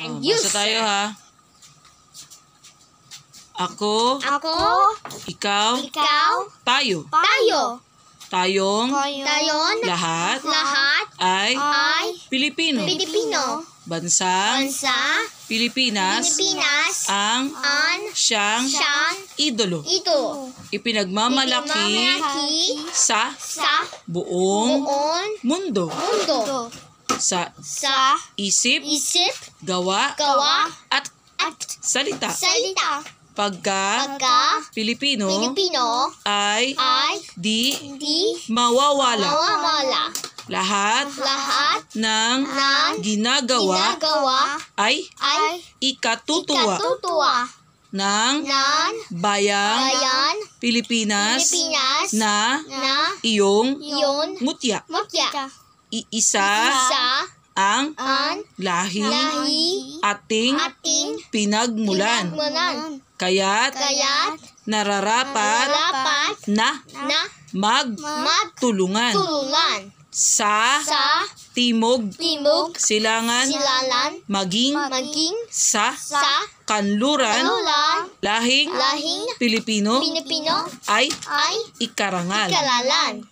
And oh, you, tayo ha. Ako. Ako. Ikaw. Ikaw. Tayo. Tayo. Tayong. Tayon. Lahat. Lahat. Ay. Ay. Pilipino. Pilipino. Bansa. Bansa. Pilipinas. Pilipinas. Ang. An. Siyang. Siyang. Idolo. Ito. Ipinagmamalaki. Ipinagmamalaki. Sa. Sa. Buong. Buong. Mundo. Mundo. mundo sa sa isip, isip gawa, gawa at, at salita. salita. Pagka, pagka Pilipino, Pilipino ay, ay di, di mawawala. mawawala. Lahat, lahat ng, ng ginagawa, ginagawa ay, ay ikatutuwa. ikatutuwa ng, ng bayang, bayan Pilipinas, Pilipinas na, na iyong, iyong mutya. mutya iisa, isa, ang, ang lahi, lahi ating, ating pinagmulan. pinagmulan. Kaya't, Kaya't nararapat, nararapat na, na mag, magtulungan. Tulungan. Sa, sa timog, timog silangan, silangan maging, maging sa, sa kanluran, kanluran lahing, lahing Pilipino, Pilipino ay, ay ikarangal. ikaralan.